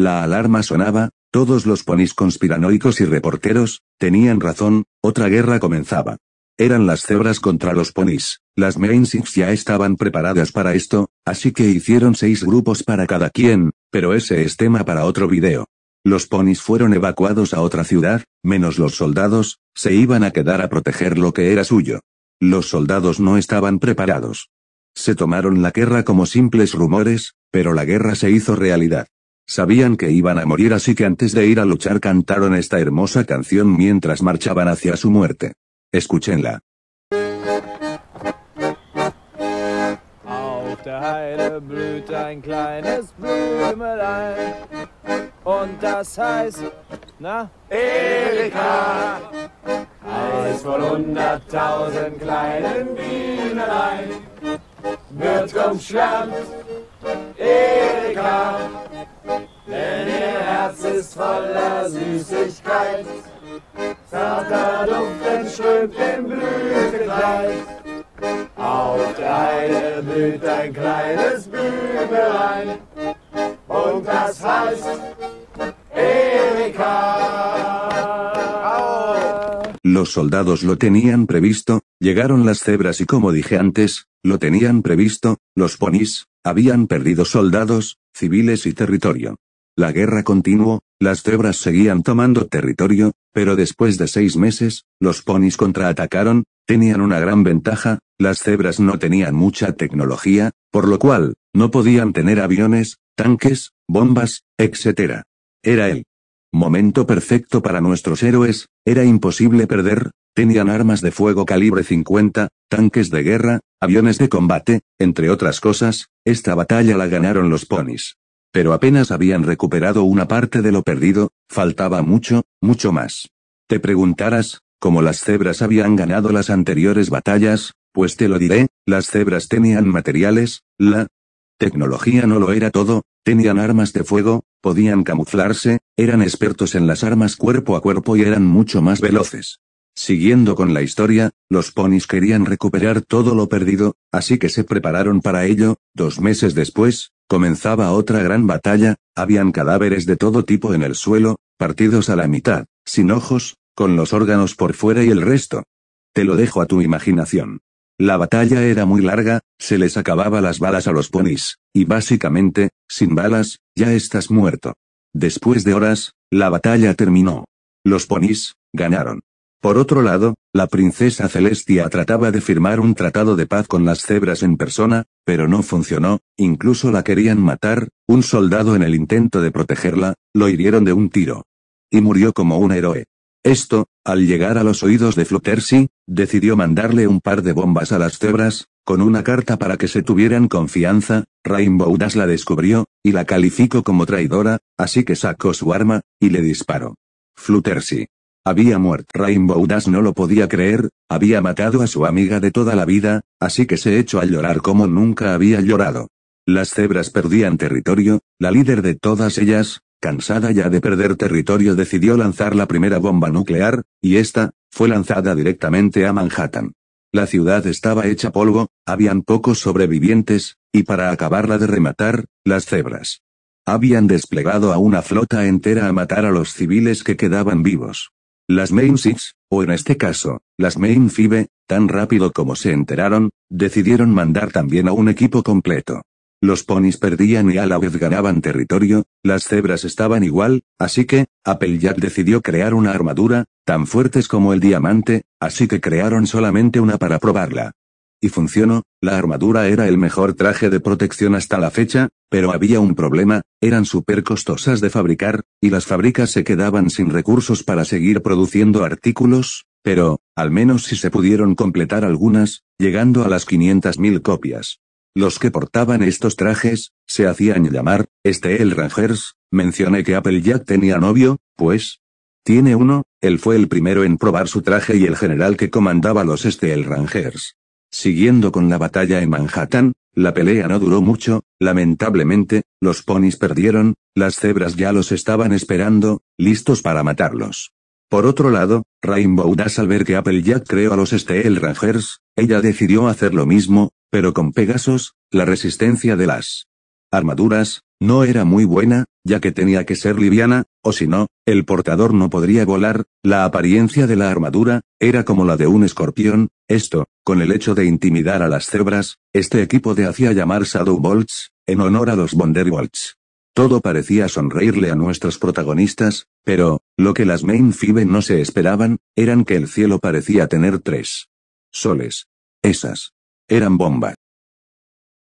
La alarma sonaba, todos los ponis conspiranoicos y reporteros, tenían razón, otra guerra comenzaba. Eran las cebras contra los ponis. Las Main ya estaban preparadas para esto, así que hicieron seis grupos para cada quien, pero ese es tema para otro video. Los ponis fueron evacuados a otra ciudad, menos los soldados, se iban a quedar a proteger lo que era suyo. Los soldados no estaban preparados. Se tomaron la guerra como simples rumores, pero la guerra se hizo realidad. Sabían que iban a morir así que antes de ir a luchar cantaron esta hermosa canción mientras marchaban hacia su muerte. Escúchenla. Erika. Auf Und das heißt Los soldados lo tenían previsto, llegaron las cebras y como dije antes, lo tenían previsto, los ponis, habían perdido soldados, civiles y territorio. La guerra continuó, las cebras seguían tomando territorio, pero después de seis meses, los ponis contraatacaron, tenían una gran ventaja, las cebras no tenían mucha tecnología, por lo cual, no podían tener aviones, tanques, bombas, etc. Era el momento perfecto para nuestros héroes, era imposible perder, tenían armas de fuego calibre 50, tanques de guerra, aviones de combate, entre otras cosas, esta batalla la ganaron los ponis. Pero apenas habían recuperado una parte de lo perdido, faltaba mucho, mucho más. Te preguntarás, ¿cómo las cebras habían ganado las anteriores batallas, pues te lo diré, las cebras tenían materiales, la tecnología no lo era todo, tenían armas de fuego, podían camuflarse, eran expertos en las armas cuerpo a cuerpo y eran mucho más veloces. Siguiendo con la historia, los ponis querían recuperar todo lo perdido, así que se prepararon para ello, dos meses después, Comenzaba otra gran batalla, habían cadáveres de todo tipo en el suelo, partidos a la mitad, sin ojos, con los órganos por fuera y el resto. Te lo dejo a tu imaginación. La batalla era muy larga, se les acababa las balas a los ponis, y básicamente, sin balas, ya estás muerto. Después de horas, la batalla terminó. Los ponis, ganaron. Por otro lado, la princesa Celestia trataba de firmar un tratado de paz con las cebras en persona, pero no funcionó, incluso la querían matar, un soldado en el intento de protegerla, lo hirieron de un tiro. Y murió como un héroe. Esto, al llegar a los oídos de Fluttershy, decidió mandarle un par de bombas a las cebras, con una carta para que se tuvieran confianza, Rainbow Dash la descubrió, y la calificó como traidora, así que sacó su arma, y le disparó. Fluttershy había muerto. Rainbow Dash no lo podía creer, había matado a su amiga de toda la vida, así que se echó a llorar como nunca había llorado. Las cebras perdían territorio, la líder de todas ellas, cansada ya de perder territorio, decidió lanzar la primera bomba nuclear, y esta, fue lanzada directamente a Manhattan. La ciudad estaba hecha polvo, habían pocos sobrevivientes, y para acabarla de rematar, las cebras. Habían desplegado a una flota entera a matar a los civiles que quedaban vivos. Las Main Six, o en este caso, las Main Five, tan rápido como se enteraron, decidieron mandar también a un equipo completo. Los ponis perdían y a la vez ganaban territorio, las cebras estaban igual, así que, Applejack decidió crear una armadura, tan fuertes como el diamante, así que crearon solamente una para probarla y funcionó, la armadura era el mejor traje de protección hasta la fecha, pero había un problema, eran súper costosas de fabricar, y las fábricas se quedaban sin recursos para seguir produciendo artículos, pero, al menos si se pudieron completar algunas, llegando a las 500.000 copias. Los que portaban estos trajes, se hacían llamar, este el Rangers, mencioné que Applejack tenía novio, pues, tiene uno, él fue el primero en probar su traje y el general que comandaba los Steel Rangers. Siguiendo con la batalla en Manhattan, la pelea no duró mucho, lamentablemente, los ponis perdieron, las cebras ya los estaban esperando, listos para matarlos. Por otro lado, Rainbow Dash al ver que Applejack creó a los Steel Rangers, ella decidió hacer lo mismo, pero con Pegasos. la resistencia de las armaduras, no era muy buena, ya que tenía que ser liviana, o si no, el portador no podría volar, la apariencia de la armadura, era como la de un escorpión, esto, con el hecho de intimidar a las cebras, este equipo de hacía llamar Shadow Bolts, en honor a los Wonderbolts. Todo parecía sonreírle a nuestros protagonistas, pero, lo que las Main Five no se esperaban, eran que el cielo parecía tener tres soles. Esas. Eran bombas.